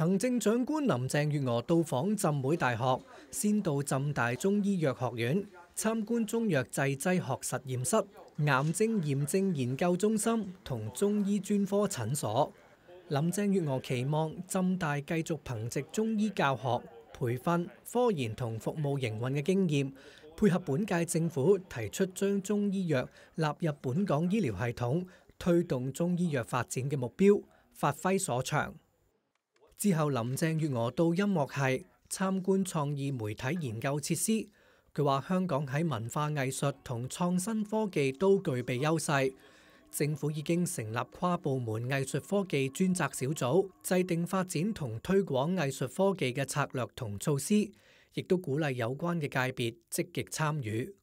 行政長官林鄭月娥到訪浸會大學，先到浸大中醫藥學院參觀中藥製劑學實驗室、癌症炎症研究中心同中醫專科診所。林鄭月娥期望浸大繼續憑藉中醫教學、培訓、科研同服務營運嘅經驗，配合本屆政府提出將中醫藥納入本港醫療系統、推動中醫藥發展嘅目標，發揮所長。之後，林鄭月娥到音樂系參觀創意媒體研究設施，佢話香港喺文化藝術同創新科技都具備優勢，政府已經成立跨部門藝術科技專責小組，制定發展同推廣藝術科技嘅策略同措施，亦都鼓勵有關嘅界別積極參與。